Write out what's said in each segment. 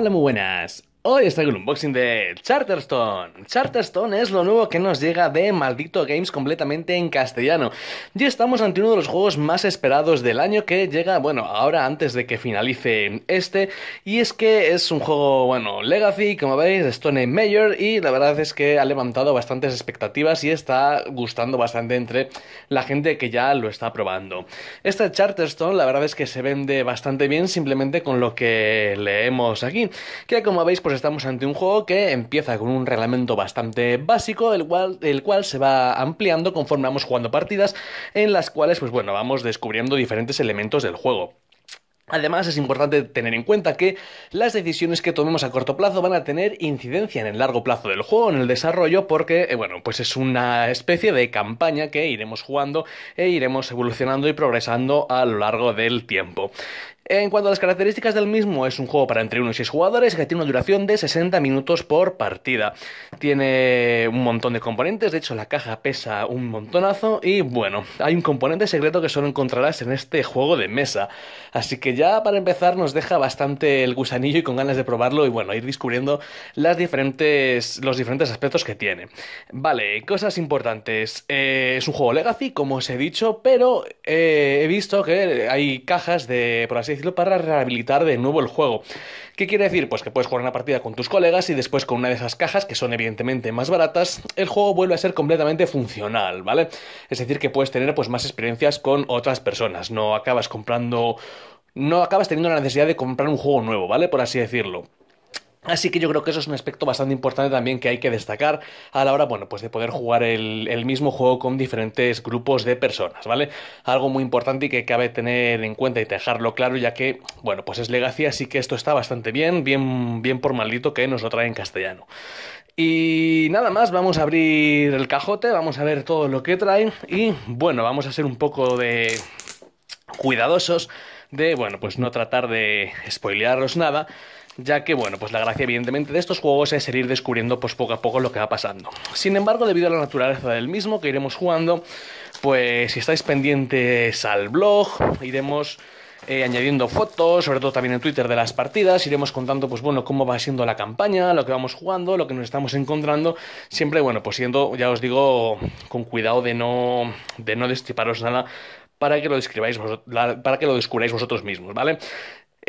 Hola, muy buenas. Hoy está con un unboxing de Charterstone. Charterstone es lo nuevo que nos llega de Maldito Games completamente en castellano. Y estamos ante uno de los juegos más esperados del año que llega, bueno, ahora antes de que finalice este. Y es que es un juego, bueno, Legacy, como veis, de Stone Mayor. Y la verdad es que ha levantado bastantes expectativas y está gustando bastante entre la gente que ya lo está probando. Este Charterstone, la verdad es que se vende bastante bien simplemente con lo que leemos aquí. Que como veis, pues estamos ante un juego que empieza con un reglamento bastante básico, el cual, el cual se va ampliando conforme vamos jugando partidas, en las cuales, pues bueno, vamos descubriendo diferentes elementos del juego. Además, es importante tener en cuenta que las decisiones que tomemos a corto plazo van a tener incidencia en el largo plazo del juego, en el desarrollo, porque, eh, bueno, pues es una especie de campaña que iremos jugando e iremos evolucionando y progresando a lo largo del tiempo. En cuanto a las características del mismo, es un juego para entre 1 y 6 jugadores que tiene una duración de 60 minutos por partida. Tiene un montón de componentes, de hecho la caja pesa un montonazo y bueno, hay un componente secreto que solo encontrarás en este juego de mesa. Así que ya para empezar nos deja bastante el gusanillo y con ganas de probarlo y bueno, ir descubriendo las diferentes, los diferentes aspectos que tiene. Vale, cosas importantes. Eh, es un juego legacy, como os he dicho, pero eh, he visto que hay cajas de, por así para rehabilitar de nuevo el juego. ¿Qué quiere decir? Pues que puedes jugar una partida con tus colegas y después con una de esas cajas, que son evidentemente más baratas, el juego vuelve a ser completamente funcional, ¿vale? Es decir, que puedes tener pues más experiencias con otras personas, no acabas comprando no acabas teniendo la necesidad de comprar un juego nuevo, ¿vale? Por así decirlo. Así que yo creo que eso es un aspecto bastante importante también que hay que destacar a la hora, bueno, pues de poder jugar el, mismo juego con diferentes grupos de personas, ¿vale? Algo muy importante y que cabe tener en cuenta y dejarlo claro, ya que, bueno, pues es Legacy, así que esto está bastante bien, bien, bien por maldito que nos lo traen en castellano. Y nada más, vamos a abrir el cajote, vamos a ver todo lo que trae y, bueno, vamos a ser un poco de cuidadosos de, bueno, pues no tratar de spoilearos nada ya que, bueno, pues la gracia evidentemente de estos juegos es seguir ir descubriendo pues poco a poco lo que va pasando. Sin embargo, debido a la naturaleza del mismo que iremos jugando, pues si estáis pendientes al blog, iremos... Eh, añadiendo fotos, sobre todo también en Twitter de las partidas, iremos contando, pues bueno, cómo va siendo la campaña, lo que vamos jugando, lo que nos estamos encontrando, siempre, bueno, pues siendo, ya os digo, con cuidado de no, de no destriparos nada para que lo describáis para que lo descubráis vosotros mismos, ¿vale?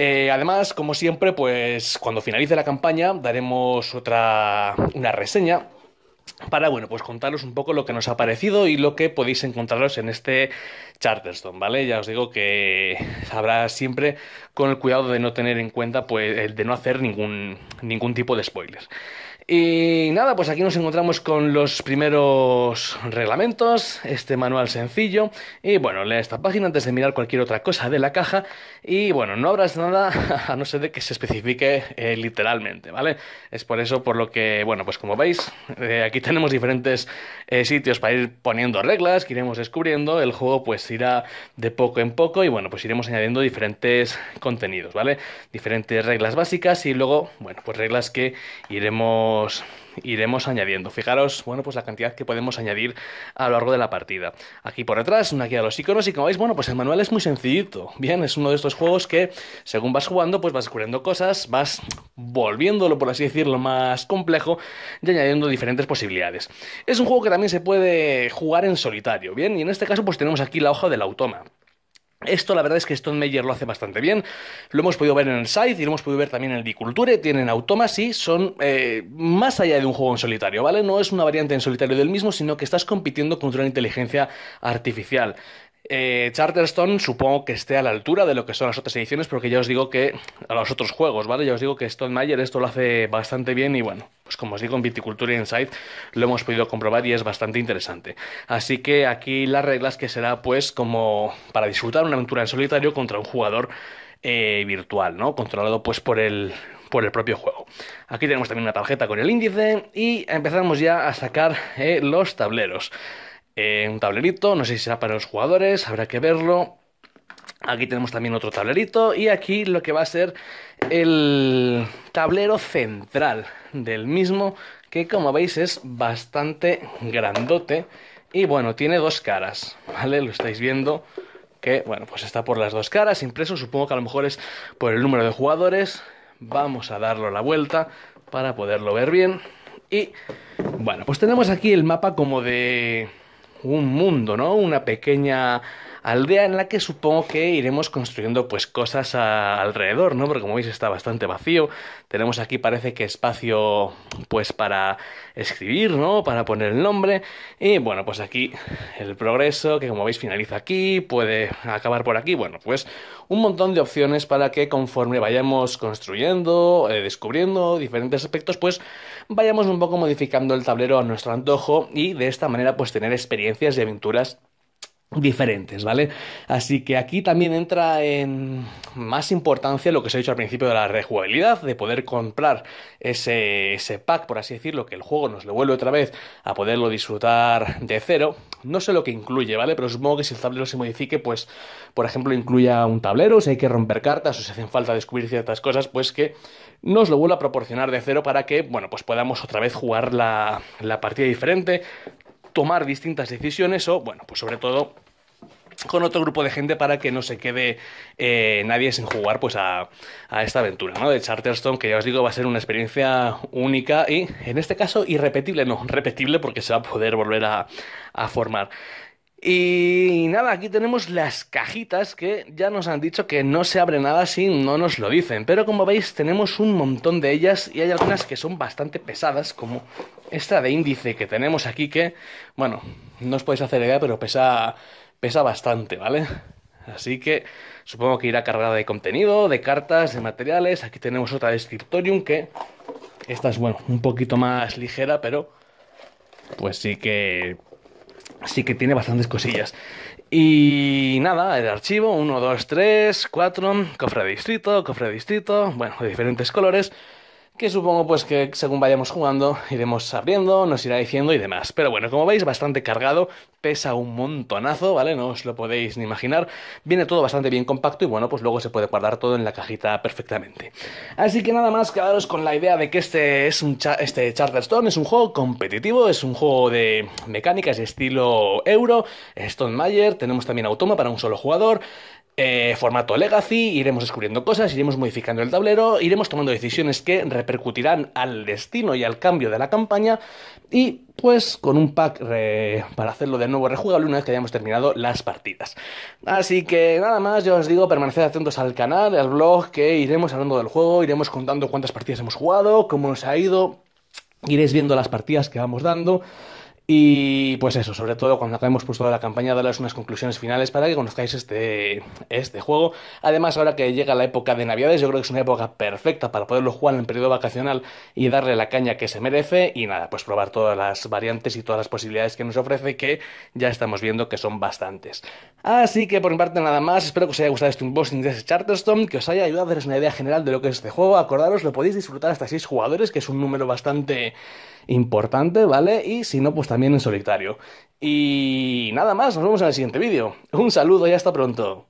Eh, además, como siempre, pues cuando finalice la campaña daremos otra una reseña para bueno, pues contaros un poco lo que nos ha parecido y lo que podéis encontraros en este Charterstone, ¿vale? Ya os digo que habrá siempre con el cuidado de no tener en cuenta pues de no hacer ningún ningún tipo de spoilers. Y nada, pues aquí nos encontramos con los primeros reglamentos, este manual sencillo, y bueno, lea esta página antes de mirar cualquier otra cosa de la caja, y bueno, no habrás nada a no ser de que se especifique eh, literalmente, ¿vale? Es por eso por lo que, bueno, pues como veis, eh, aquí tenemos diferentes eh, sitios para ir poniendo reglas que iremos descubriendo, el juego pues irá de poco en poco, y bueno, pues iremos añadiendo diferentes contenidos, ¿vale? Diferentes reglas básicas y luego, bueno, pues reglas que iremos iremos añadiendo. Fijaros, bueno, pues la cantidad que podemos añadir a lo largo de la partida. Aquí por detrás, una guía de los iconos y como veis, bueno, pues el manual es muy sencillito. Bien, es uno de estos juegos que según vas jugando, pues vas descubriendo cosas, vas volviéndolo, por así decirlo, más complejo y añadiendo diferentes posibilidades. Es un juego que también se puede jugar en solitario, bien, y en este caso pues tenemos aquí la hoja del automa. Esto la verdad es que Stone Meyer lo hace bastante bien. Lo hemos podido ver en el site y lo hemos podido ver también en el Diculture. Tienen automas y son eh, más allá de un juego en solitario, ¿vale? No es una variante en solitario del mismo, sino que estás compitiendo contra una inteligencia artificial. Eh, Charterstone supongo que esté a la altura de lo que son las otras ediciones, porque ya os digo que a los otros juegos, ¿vale? Ya os digo que Stone Mayer esto lo hace bastante bien y bueno, pues como os digo, en Viticultura Insight lo hemos podido comprobar y es bastante interesante. Así que aquí las reglas que será pues como para disfrutar una aventura en solitario contra un jugador eh, virtual, ¿no? Controlado pues por el, por el propio juego. Aquí tenemos también una tarjeta con el índice y empezamos ya a sacar eh, los tableros. Eh, un tablerito, no sé si será para los jugadores, habrá que verlo. Aquí tenemos también otro tablerito y aquí lo que va a ser el tablero central del mismo, que como veis es bastante grandote y bueno, tiene dos caras, ¿vale? Lo estáis viendo que, bueno, pues está por las dos caras impreso, supongo que a lo mejor es por el número de jugadores. Vamos a darlo la vuelta para poderlo ver bien. Y bueno, pues tenemos aquí el mapa como de un mundo, ¿no? Una pequeña aldea en la que supongo que iremos construyendo pues cosas alrededor, ¿no? Porque como veis está bastante vacío. Tenemos aquí parece que espacio pues para escribir, ¿no? Para poner el nombre. Y bueno, pues aquí el progreso, que como veis finaliza aquí, puede acabar por aquí. Bueno, pues un montón de opciones para que conforme vayamos construyendo, eh, descubriendo diferentes aspectos, pues vayamos un poco modificando el tablero a nuestro antojo y de esta manera pues tener experiencias y aventuras diferentes, ¿vale? Así que aquí también entra en más importancia lo que os he dicho al principio de la rejugabilidad, de poder comprar ese, ese pack, por así decirlo, que el juego nos lo vuelve otra vez a poderlo disfrutar de cero. No sé lo que incluye, ¿vale? Pero supongo que si el tablero se modifique, pues, por ejemplo, incluya un tablero, si hay que romper cartas o si hacen falta descubrir ciertas cosas, pues que nos lo vuelva a proporcionar de cero para que, bueno, pues podamos otra vez jugar la, la partida diferente, tomar distintas decisiones o, bueno, pues sobre todo con otro grupo de gente para que no se quede eh, nadie sin jugar pues a, esta aventura ¿no? de Charterstone que ya os digo va a ser una experiencia única y en este caso irrepetible no repetible porque se va a poder volver a formar y nada, aquí tenemos las cajitas que ya nos han dicho que no se abre nada si no nos lo dicen. Pero como veis tenemos un montón de ellas y hay algunas que son bastante pesadas, como esta de índice que tenemos aquí que, bueno, no os podéis hacer idea, pero pesa, pesa bastante, ¿vale? Así que supongo que irá cargada de contenido, de cartas, de materiales. Aquí tenemos otra de Scriptorium que esta es, bueno, un poquito más ligera, pero pues sí que Así que tiene bastantes cosillas. Y nada, el archivo 1, 2, 3, 4, cofre de distrito, cofre de distrito, bueno, de diferentes colores que supongo pues que según vayamos jugando iremos abriendo, nos irá diciendo y demás. Pero bueno, como veis, bastante cargado, pesa un montonazo, ¿vale? No os lo podéis ni imaginar. Viene todo bastante bien compacto y bueno, pues luego se puede guardar todo en la cajita perfectamente. Así que nada más, quedaros con la idea de que este es un este Charterstone es un juego competitivo, es un juego de mecánicas estilo Euro, Stone Mayer, tenemos también Automa para un solo jugador, eh, formato legacy, iremos descubriendo cosas, iremos modificando el tablero, iremos tomando decisiones que repercutirán al destino y al cambio de la campaña y pues con un pack para hacerlo de nuevo rejugable una vez que hayamos terminado las partidas. Así que nada más, yo os digo, permaneced atentos al canal, al blog, que iremos hablando del juego, iremos contando cuántas partidas hemos jugado, cómo nos ha ido, iréis viendo las partidas que vamos dando. Y pues eso, sobre todo cuando acabemos puesto toda la campaña, darles unas conclusiones finales para que conozcáis este, este juego. Además, ahora que llega la época de Navidades, yo creo que es una época perfecta para poderlo jugar en el periodo vacacional y darle la caña que se merece. Y nada, pues probar todas las variantes y todas las posibilidades que nos ofrece, que ya estamos viendo que son bastantes. Así que por mi parte nada más, espero que os haya gustado este unboxing de Charterstone, que os haya ayudado a daros una idea general de lo que es este juego. Acordaros, lo podéis disfrutar hasta 6 jugadores, que es un número bastante importante, ¿vale? Y si no, pues también en solitario. Y nada más, nos vemos en el siguiente vídeo. Un saludo y hasta pronto.